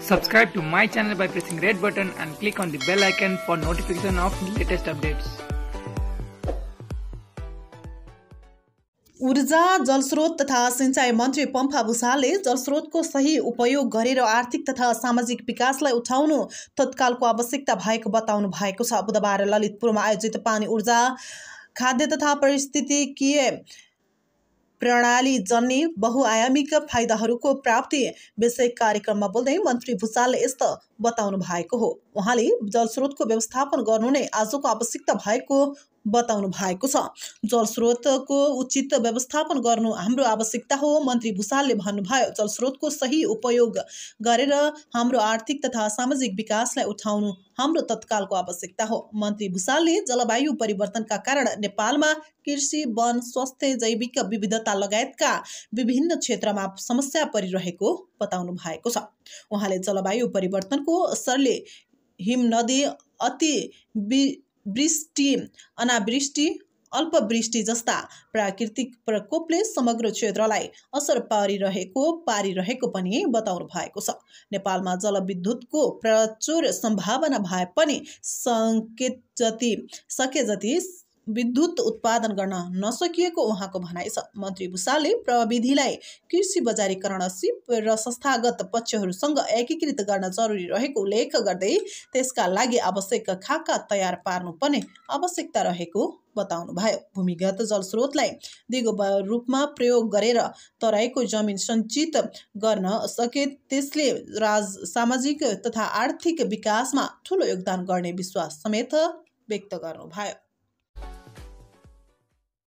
Subscribe to my channel by pressing red button and click on the bell icon for notification of latest updates. ऊर्जा जलस्रोत तथा सिंचाई मन्त्री पम्फा भूषालले जलस्रोतको सही उपयोग गरेर आर्थिक तथा सामाजिक विकासलाई उठाउनु तत्कालको आवश्यकता भएको बताउनु भएको छ बुधबार ललितपुरमा आयोजित पानी ऊर्जा खाद्य तथा परिस्थितिकीय प्रणाली जन्ने बहुआयामिक फाइदाहरूको प्राप्ति विषय कार्यक्रममा बोल्दै मन्त्री भूषालले यस्तो बताउनु भएको हो उहाँले जलस्रोतको व्यवस्थापन गर्नु नै आजको आवश्यकता भएको बताउनु भएको छ जल जलस्रोतको उचित व्यवस्थापन गर्नु हाम्रो आवश्यकता हो मन्त्री भूषालले भन्नुभयो जल जलस्रोतको सही उपयोग गरेर हाम्रो आर्थिक तथा सामाजिक विकासलाई उठाउनु हाम्रो तत्कालको आवश्यकता हो मन्त्री भूषालले जलवायु परिवर्तनका कारण नेपालमा कृषि वन स्वास्थ्य जैविक विविधता लगायतका विभिन्न क्षेत्रमा समस्या परिरहेको बताउनु भएको छ उहाँले जलवायु परिवर्तनको असरले हिम नदी अति वृष्टि अनावृष्टि अल्पवृष्टि जस्ता प्राकृतिक प्रकोपले समग्र क्षेत्रलाई असर पारिरहेको पारिरहेको पनि बताउनु भएको छ नेपालमा जलविद्युतको प्रचुर सम्भावना भए पनि सङ्केत जति सके जति विद्युत उत्पादन गर्न नसकिएको उहाँको भनाइ छ मन्त्री भूषालले प्रविधिलाई कृषि बजारीकरण सिप र संस्थागत पक्षहरूसँग एकीकृत गर्न जरुरी रहेको उल्लेख गर्दै त्यसका लागि आवश्यक खाका तयार पार्नुपर्ने आवश्यकता रहेको बताउनु भयो भूमिगत जलस्रोतलाई दिगो रूपमा प्रयोग गरेर तराईको जमिन सञ्चित गर्न सके त्यसले राज सामाजिक तथा आर्थिक विकासमा ठुलो योगदान गर्ने विश्वास समेत व्यक्त गर्नुभयो